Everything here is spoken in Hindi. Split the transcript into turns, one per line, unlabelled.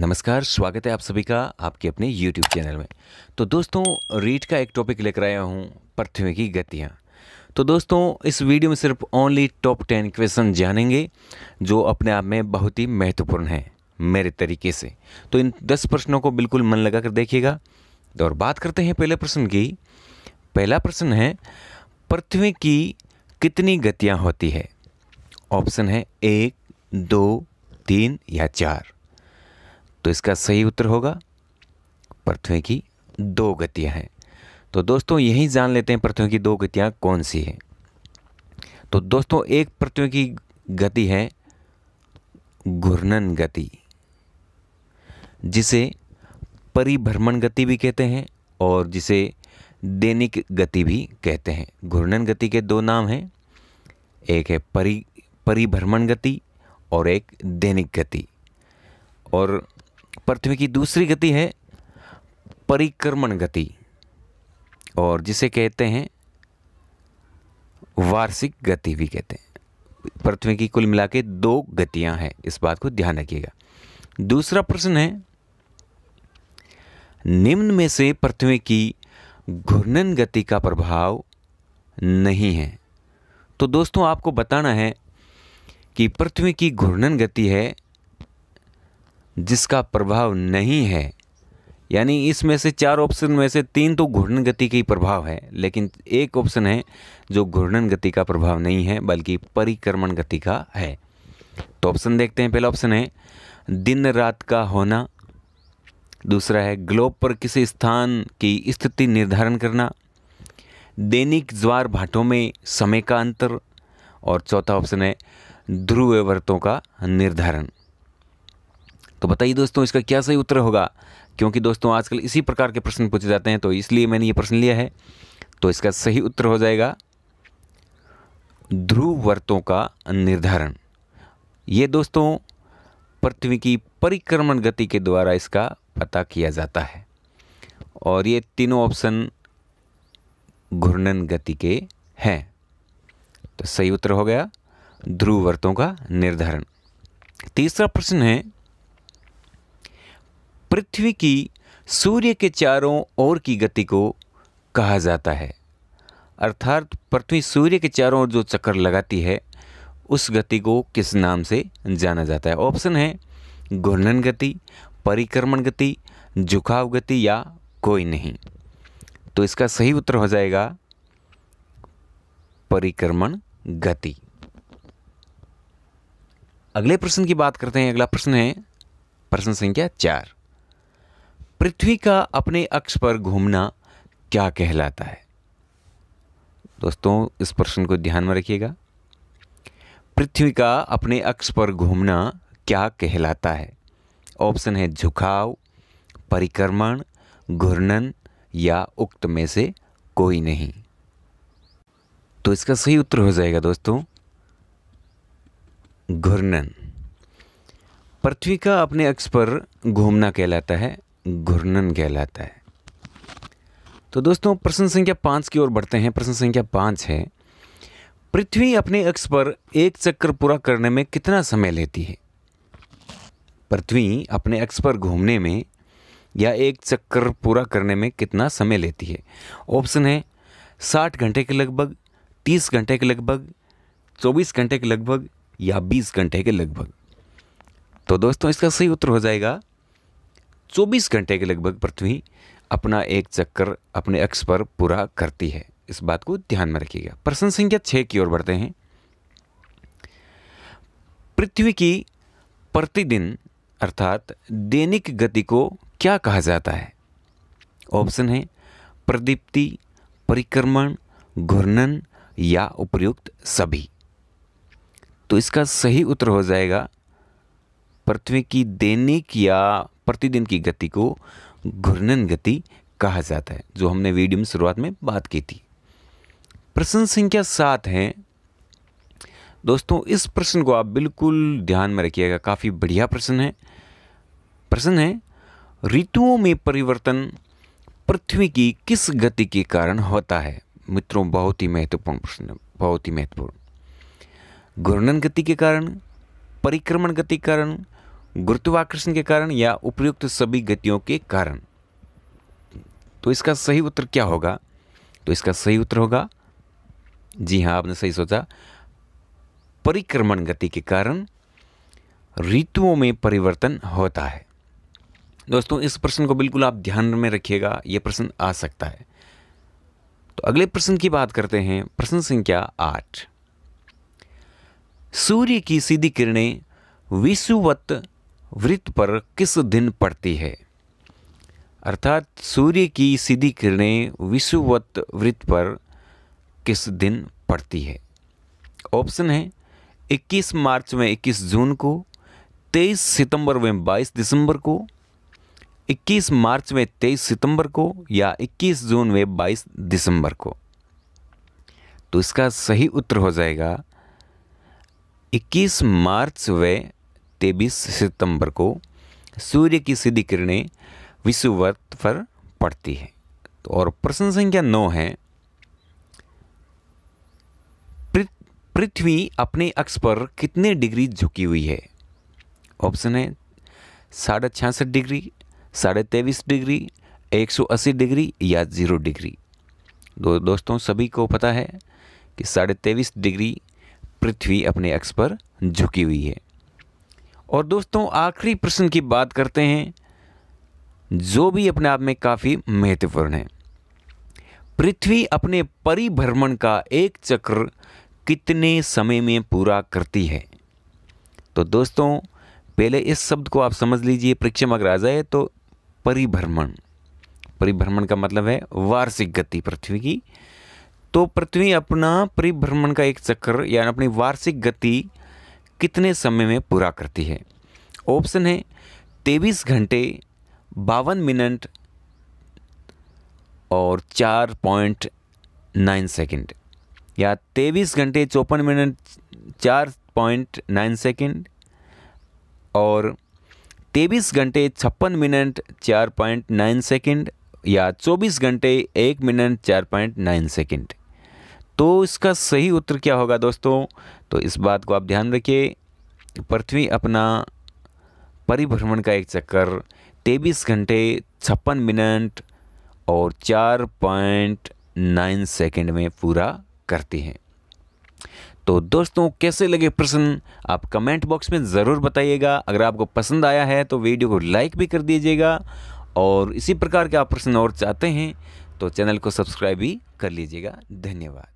नमस्कार स्वागत है आप सभी का आपके अपने YouTube चैनल में तो दोस्तों रीट का एक टॉपिक लेकर आया हूँ पृथ्वी की गतियाँ तो दोस्तों इस वीडियो में सिर्फ ओनली टॉप टेन क्वेश्चन जानेंगे जो अपने आप में बहुत ही महत्वपूर्ण है मेरे तरीके से तो इन दस प्रश्नों को बिल्कुल मन लगा कर देखिएगा और बात करते हैं पहले प्रश्न की पहला प्रश्न है पृथ्वी की कितनी गतियाँ होती है ऑप्शन है एक दो तीन या चार तो इसका सही उत्तर होगा पृथ्वी की दो गतियाँ हैं तो दोस्तों यही जान लेते हैं पृथ्वी की दो गतियाँ कौन सी हैं तो दोस्तों एक पृथ्वी की गति है घूर्णन गति जिसे परिभ्रमण गति भी कहते हैं और जिसे दैनिक गति भी कहते हैं घूर्णन गति के दो नाम हैं एक है परि परिभ्रमण गति और एक दैनिक गति और पृथ्वी की दूसरी गति है परिक्रमण गति और जिसे कहते हैं वार्षिक गति भी कहते हैं पृथ्वी की कुल मिला के दो गतियां हैं इस बात को ध्यान रखिएगा दूसरा प्रश्न है निम्न में से पृथ्वी की घूर्णन गति का प्रभाव नहीं है तो दोस्तों आपको बताना है कि पृथ्वी की घूर्णन गति है जिसका प्रभाव नहीं है यानी इसमें से चार ऑप्शन में से तीन तो घूर्णन गति ही प्रभाव है लेकिन एक ऑप्शन है जो घूर्णन गति का प्रभाव नहीं है बल्कि परिक्रमण गति का है तो ऑप्शन देखते हैं पहला ऑप्शन है दिन रात का होना दूसरा है ग्लोब पर किसी स्थान की स्थिति निर्धारण करना दैनिक ज्वार भाटों में समय का अंतर और चौथा ऑप्शन है ध्रुव व्रतों का निर्धारण तो बताइए दोस्तों इसका क्या सही उत्तर होगा क्योंकि दोस्तों आजकल इसी प्रकार के प्रश्न पूछे जाते हैं तो इसलिए मैंने ये प्रश्न लिया है तो इसका सही उत्तर हो जाएगा ध्रुव वर्तों का निर्धारण ये दोस्तों पृथ्वी की परिक्रमण गति के द्वारा इसका पता किया जाता है और ये तीनों ऑप्शन घूर्णन गति के हैं तो सही उत्तर हो गया ध्रुव वर्तों का निर्धारण तीसरा प्रश्न है पृथ्वी की सूर्य के चारों ओर की गति को कहा जाता है अर्थात पृथ्वी सूर्य के चारों ओर जो चक्कर लगाती है उस गति को किस नाम से जाना जाता है ऑप्शन है घूर्णन गति परिक्रमण गति झुकाव गति या कोई नहीं तो इसका सही उत्तर हो जाएगा परिक्रमण गति अगले प्रश्न की बात करते हैं अगला प्रश्न है प्रश्न संख्या चार पृथ्वी का अपने अक्ष पर घूमना क्या कहलाता है दोस्तों इस प्रश्न को ध्यान में रखिएगा पृथ्वी का अपने अक्ष पर घूमना क्या कहलाता है ऑप्शन है झुकाव परिक्रमण घूर्णन या उक्त में से कोई नहीं तो इसका सही उत्तर हो जाएगा दोस्तों घूर्णन पृथ्वी का अपने अक्ष पर घूमना कहलाता है घूर्णन कहलाता है तो दोस्तों प्रश्न संख्या पाँच की ओर बढ़ते हैं प्रश्न संख्या पाँच है पृथ्वी अपने अक्ष पर एक चक्कर पूरा करने में कितना समय लेती है पृथ्वी अपने अक्ष पर घूमने में या एक चक्कर पूरा करने में कितना समय लेती है ऑप्शन है साठ घंटे के लगभग तीस घंटे के लगभग चौबीस घंटे के लगभग या बीस घंटे के लगभग तो दोस्तों इसका सही उत्तर हो जाएगा 24 घंटे के लगभग पृथ्वी अपना एक चक्कर अपने अक्ष पर पूरा करती है इस बात को ध्यान में रखिएगा प्रश्न संख्या छः की ओर बढ़ते हैं पृथ्वी की प्रतिदिन अर्थात दैनिक गति को क्या कहा जाता है ऑप्शन है प्रदीप्ति परिक्रमण घूर्णन या उपयुक्त सभी तो इसका सही उत्तर हो जाएगा पृथ्वी की दैनिक या प्रतिदिन की गति को घूर्णन गति कहा जाता है जो हमने वीडियो में शुरुआत में बात की थी प्रश्न संख्या सात है दोस्तों इस प्रश्न को आप बिल्कुल ध्यान में रखिएगा काफ़ी बढ़िया प्रश्न है प्रश्न है ऋतुओं में परिवर्तन पृथ्वी की किस गति के कारण होता है मित्रों बहुत ही महत्वपूर्ण प्रश्न है बहुत ही महत्वपूर्ण घूर्णन गति के कारण परिक्रमण गति के कारण गुरुत्वाकर्षण के कारण या उपयुक्त सभी गतियों के कारण तो इसका सही उत्तर क्या होगा तो इसका सही उत्तर होगा जी हाँ आपने सही सोचा परिक्रमण गति के कारण ऋतुओं में परिवर्तन होता है दोस्तों इस प्रश्न को बिल्कुल आप ध्यान में रखिएगा यह प्रश्न आ सकता है तो अगले प्रश्न की बात करते हैं प्रश्न संख्या आठ सूर्य की सीधी किरणें विषुवत वृत्त पर किस दिन पड़ती है अर्थात सूर्य की सीधी किरणें विषुवत वृत्त पर किस दिन पड़ती है ऑप्शन है 21 मार्च में 21 जून को 23 सितंबर में 22 दिसंबर को 21 मार्च में 23 सितंबर को या 21 जून में 22 दिसंबर को तो इसका सही उत्तर हो जाएगा 21 मार्च व तेबीस सितंबर को सूर्य की सीधी किरणें विश्ववर्त पर पड़ती है और प्रश्न संख्या नौ है पृथ्वी अपने अक्ष पर कितने डिग्री झुकी हुई है ऑप्शन है साढ़े छियासठ डिग्री साढ़े तेईस डिग्री एक सौ अस्सी डिग्री या ज़ीरो डिग्री दो दोस्तों सभी को पता है कि साढ़े तेईस डिग्री पृथ्वी अपने अक्ष पर झुकी हुई है और दोस्तों आखिरी प्रश्न की बात करते हैं जो भी अपने आप में काफ़ी महत्वपूर्ण है पृथ्वी अपने परिभ्रमण का एक चक्र कितने समय में पूरा करती है तो दोस्तों पहले इस शब्द को आप समझ लीजिए परीक्षा में अगर आ जाए तो परिभ्रमण परिभ्रमण का मतलब है वार्षिक गति पृथ्वी की तो पृथ्वी अपना परिभ्रमण का एक चक्र यानी अपनी वार्षिक गति कितने समय में पूरा करती है ऑप्शन है तेईस घंटे बावन मिनट और चार पॉइंट नाइन सेकेंड या तेईस घंटे चौपन मिनट चार पॉइंट नाइन सेकेंड और तेईस घंटे छप्पन मिनट चार पॉइंट नाइन सेकेंड या चौबीस घंटे एक मिनट चार पॉइंट नाइन सेकेंड तो इसका सही उत्तर क्या होगा दोस्तों तो इस बात को आप ध्यान रखिए पृथ्वी अपना परिभ्रमण का एक चक्कर तेईस घंटे छप्पन मिनट और चार पॉइंट नाइन सेकेंड में पूरा करती है तो दोस्तों कैसे लगे प्रश्न आप कमेंट बॉक्स में ज़रूर बताइएगा अगर आपको पसंद आया है तो वीडियो को लाइक भी कर दीजिएगा और इसी प्रकार के आप प्रश्न और चाहते हैं तो चैनल को सब्सक्राइब भी कर लीजिएगा धन्यवाद